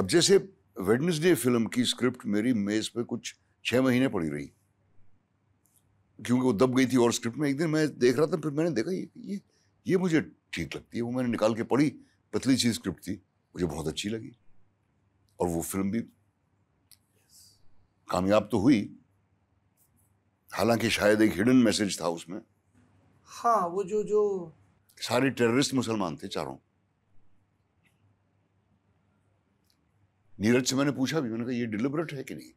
अब जैसे Wednesday film की स्क्रिप्ट मेरी मेज पे कुछ छह महीने पड़ी रही क्योंकि वो दब गई थी और स्क्रिप्ट में एक दिन मैं देख रहा था फिर मैंने देखा ये ये ये मुझे ठीक लगती है वो मैंने निकाल के पढ़ी पतली सी स्क्रिप्ट थी मुझे बहुत अच्छी लगी और वो फिल्म भी कामयाब तो हुई हालांकि शायद एक हिडन मैसेज था उसमें हाँ वो जो जो सारे टेररिस्ट मुसलमान थे चारों नीरज से मैंने पूछा भी मैंने कहा ये डिलिबरेट है कि नहीं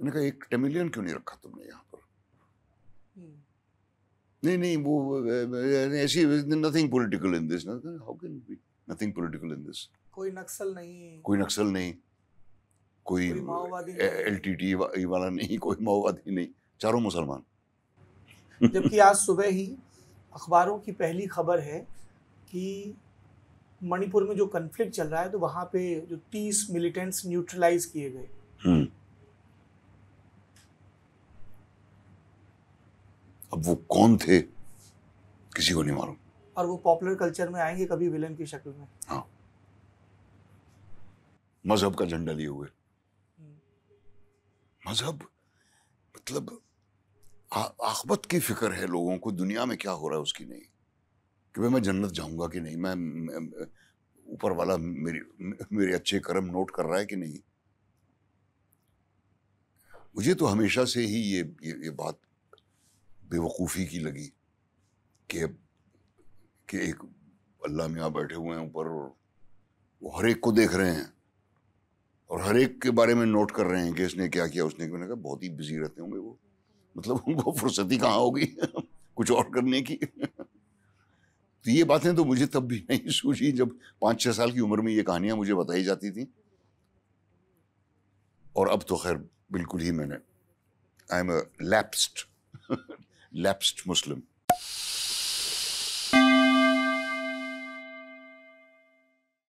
मैंने कहा एक टेमिलियन क्यों नहीं रखा तुमने यहाँ पर हम्म। नहीं नहीं वो ऐसी nothing political in this how can be nothing political in this कोई नक्सल नहीं कोई नक्सल नहीं कोई एल टी टी वाला नहीं कोई माओवादी नहीं चारों मुसलमान जबकि आज सुबह ही अखबारों की पहली खबर है कि मणिपुर में जो कन्फ्लिक्ट चल रहा है तो वहां पे जो तीस मिलिटेंट्स न्यूट्रलाइज किए गए हम्म। अब वो कौन थे किसी को नहीं मालूम और वो पॉपुलर कल्चर में आएंगे कभी विलन की शक्ल में हाँ मजहब का झंडा लिए हुए हम्म। मजहब मतलब आखबत की फिक्र है लोगों को दुनिया में क्या हो रहा है उसकी नहीं कि भाई मैं जन्नत जाऊँगा कि नहीं मैं ऊपर वाला मेरे मेरे अच्छे कर्म नोट कर रहा है कि नहीं मुझे तो हमेशा से ही ये ये, ये बात बेवकूफ़ी की लगी कि कि एक अल्लाह में यहाँ बैठे हुए हैं ऊपर और वो हर एक को देख रहे हैं और हर एक के बारे में नोट कर रहे हैं कि इसने क्या किया उसने क्या कहा बहुत ही बिजी रहते होंगे वो मतलब उनको फुर्सती कहाँ होगी कुछ और करने की तो ये बातें तो मुझे तब भी नहीं सूझी जब पाँच छः साल की उम्र में ये कहानियाँ मुझे बताई जाती थी और अब तो खैर बिल्कुल ही मैंने I am a lapsed lapsed Muslim